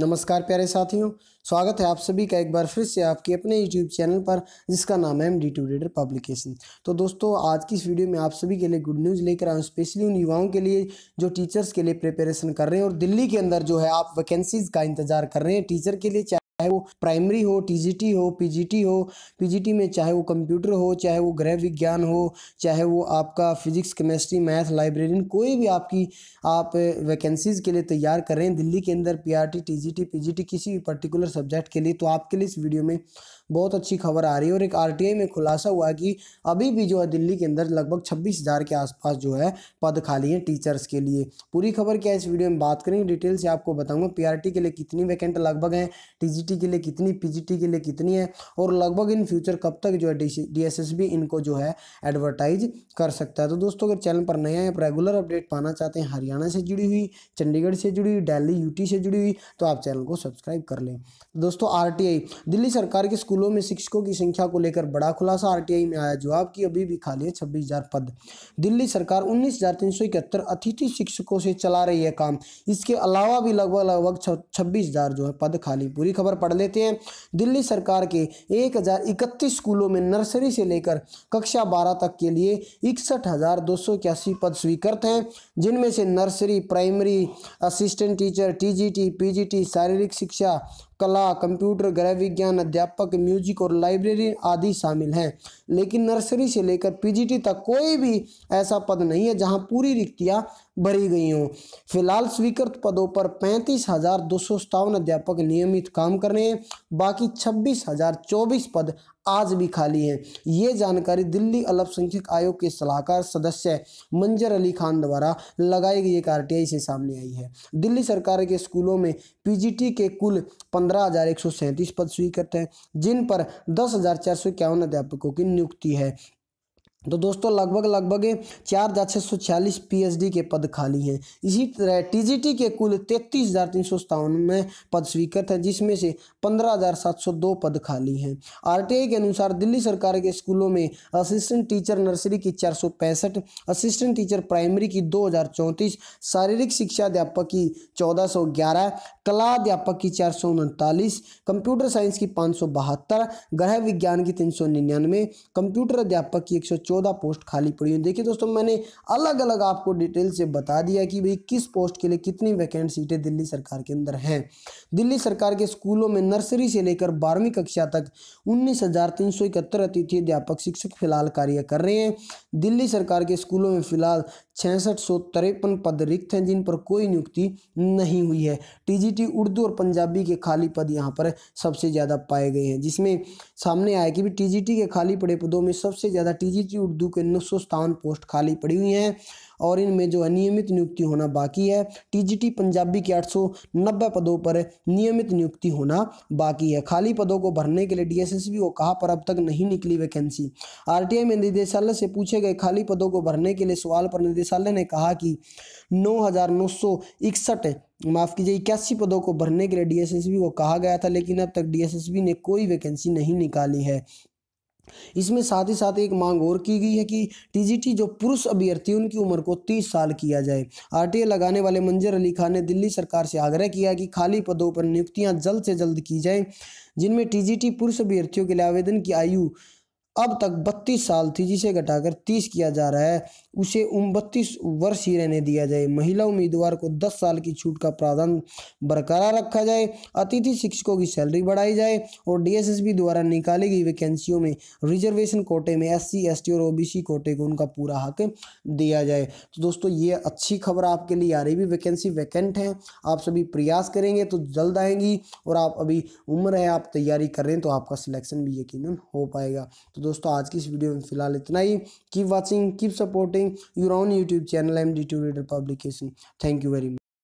नमस्कार प्यारे साथियों स्वागत है आप सभी का एक बार फिर से आपके अपने यूट्यूब चैनल पर जिसका नाम है M D two reader publication तो दोस्तों आज की इस वीडियो में आप सभी के लिए गुड न्यूज़ लेकर आऊँ स्पेशली उन युवाओं के लिए जो टीचर्स के लिए प्रिपरेशन कर रहे हैं और दिल्ली के अंदर जो है आप वैकेंसीज़ का इंतजार कर रहे हैं टीचर के लिए चाहे वो प्राइमरी हो टीजीटी हो पीजीटी हो पीजीटी में चाहे वो कंप्यूटर हो चाहे वो गृह विज्ञान हो चाहे वो आपका फिजिक्स केमिस्ट्री मैथ लाइब्रेरियन कोई भी आपकी आप वैकेंसीज़ के लिए तैयार कर रहे हैं दिल्ली के अंदर पीआरटी टीजीटी पीजीटी किसी भी पर्टिकुलर सब्जेक्ट के लिए तो आपके लिए इस वीडियो में बहुत अच्छी खबर आ रही है और एक आर में खुलासा हुआ कि अभी भी जो है दिल्ली के अंदर लगभग छब्बीस हज़ार के आसपास जो है पद खाली हैं टीचर्स के लिए पूरी खबर क्या इस वीडियो में बात करेंगे डिटेल से आपको बताऊँगा पी के लिए कितनी वैकेंट लगभग हैं टी के लिए कितनी पीजीटी के लिए कितनी है और लगभग इन फ्यूचर कब तक जो है डी इनको जो है एडवर्टाइज कर सकता है तो दोस्तों अगर चैनल पर नया है रेगुलर अपडेट पाना चाहते हैं हरियाणा से जुड़ी हुई चंडीगढ़ से जुड़ी हुई डेली यूटी से जुड़ी हुई तो आप चैनल को सब्सक्राइब कर लें तो दोस्तों आर दिल्ली सरकार के स्कूलों में शिक्षकों की संख्या को लेकर बड़ा खुलासा आर में आया जो आपकी अभी भी खाली है छब्बीस पद दिल्ली सरकार उन्नीस अतिथि शिक्षकों से चला रही है काम इसके अलावा भी लगभग लगभग छब्बीस जो है पद खाली पूरी खबर पढ़ लेते हैं दिल्ली सरकार के एक हज़ार इकतीस स्कूलों में नर्सरी से लेकर कक्षा बारह तक के लिए इकसठ हज़ार दो सौ इक्यासी पद स्वीकृत हैं जिनमें से nursery primary assistant teacher TGT PGT शारीरिक शिक्षा कला कंप्यूटर गृह विज्ञान अध्यापक म्यूजिक और लाइब्रेरी आदि शामिल हैं लेकिन नर्सरी से लेकर पीजीटी तक कोई भी ऐसा पद नहीं है जहां पूरी रिक्तियां भरी गई हों फिलहाल स्वीकृत पदों पर पैंतीस हज़ार दो सौ सत्तावन अध्यापक नियमित काम कर रहे हैं बाकी छब्बीस हज़ार चौबीस पद आज भी खाली हैं ये जानकारी दिल्ली अल्पसंख्यक आयोग के सलाहकार सदस्य मंजर अली खान द्वारा लगाई गई एक आर से सामने आई है दिल्ली सरकार के स्कूलों में पीजीटी के कुल पंद्रह पंद्रह पद स्वीकृत हैं जिन पर दस अध्यापकों की नियुक्ति है तो दोस्तों लगभग लगभग चार हज़ार छः सौ छियालीस पी के पद खाली हैं इसी तरह टीजीटी के कुल तैंतीस हज़ार तीन सौ सत्तावनवे पद स्वीकृत हैं जिसमें से पंद्रह हज़ार सात सौ दो पद खाली हैं आरटीआई के अनुसार दिल्ली सरकार के स्कूलों में असिस्टेंट टीचर नर्सरी की चार सौ पैंसठ असिस्टेंट टीचर प्राइमरी की दो हज़ार चौंतीस शारीरिक शिक्षा अध्यापक की चौदह सौ ग्यारह कला अध्यापक की चार सौ उनतालीस कंप्यूटर साइंस की पाँच सौ बहत्तर गृह विज्ञान की तीन सौ निन्यानवे कंप्यूटर अध्यापक की एक सौ चौदह पोस्ट खाली पड़ी हुई देखिए दोस्तों मैंने अलग अलग आपको डिटेल से बता दिया कि भाई किस पोस्ट के लिए कितनी वैकेंट सीटें दिल्ली सरकार के अंदर हैं दिल्ली सरकार के स्कूलों में नर्सरी से लेकर बारहवीं कक्षा तक उन्नीस अतिथि अध्यापक शिक्षक फिलहाल कार्य कर रहे हैं दिल्ली सरकार के स्कूलों में फिलहाल छियासठ सौ तिरपन पद रिक्त हैं जिन पर कोई नियुक्ति नहीं हुई है टीजीटी उर्दू और पंजाबी के खाली पद यहाँ पर सबसे ज़्यादा पाए गए हैं जिसमें सामने आया कि भी टीजीटी के खाली पड़े पदों में सबसे ज़्यादा टीजीटी उर्दू के नौ पोस्ट खाली पड़ी हुई हैं और इनमें जो है नियमित नियुक्ति होना बाकी है टीजीटी पंजाबी के आठ पदों पर नियमित नियुक्ति होना बाकी है खाली पदों को भरने के लिए डीएसएसबी को कहा पर अब तक नहीं निकली वैकेंसी आरटीआई में निदेशालय से पूछे गए खाली पदों को भरने के लिए सवाल पर निदेशालय ने कहा कि नौ माफ़ कीजिए इक्यासी पदों को भरने के लिए डीएसएसबी को कहा गया था लेकिन अब तक डीएसएसबी ने कोई वैकेंसी नहीं निकाली है इसमें साथ ही साथ एक मांग और की गई है कि टीजीटी जो पुरुष अभ्यर्थी उनकी उम्र को 30 साल किया जाए आरटीए लगाने वाले मंजर अली खान ने दिल्ली सरकार से आग्रह किया कि खाली पदों पर नियुक्तियां जल्द से जल्द की जाएं जिनमें टीजीटी पुरुष अभ्यर्थियों के लिए आवेदन की आयु अब तक 32 साल थी जिसे घटाकर 30 किया जा रहा है उसे उन बत्तीस वर्ष ही रहने दिया जाए महिला उम्मीदवार को 10 साल की छूट का प्रावधान बरकरार रखा जाए अतिथि शिक्षकों की सैलरी बढ़ाई जाए और डीएसएसबी द्वारा निकाली गई वैकेंसियों में रिजर्वेशन कोटे में एस सी और ओ कोटे को उनका पूरा हक दिया जाए तो दोस्तों ये अच्छी खबर आपके लिए आ रही भी वैकेंसी वैकेंट है आप सभी प्रयास करेंगे तो जल्द आएंगी और आप अभी उम्र है आप तैयारी कर रहे हैं तो आपका सिलेक्शन भी यकीन हो पाएगा तो दोस्तों आज की इस वीडियो में फिलहाल इतना ही keep watching keep supporting your on YouTube channel M D two reader publication thank you very much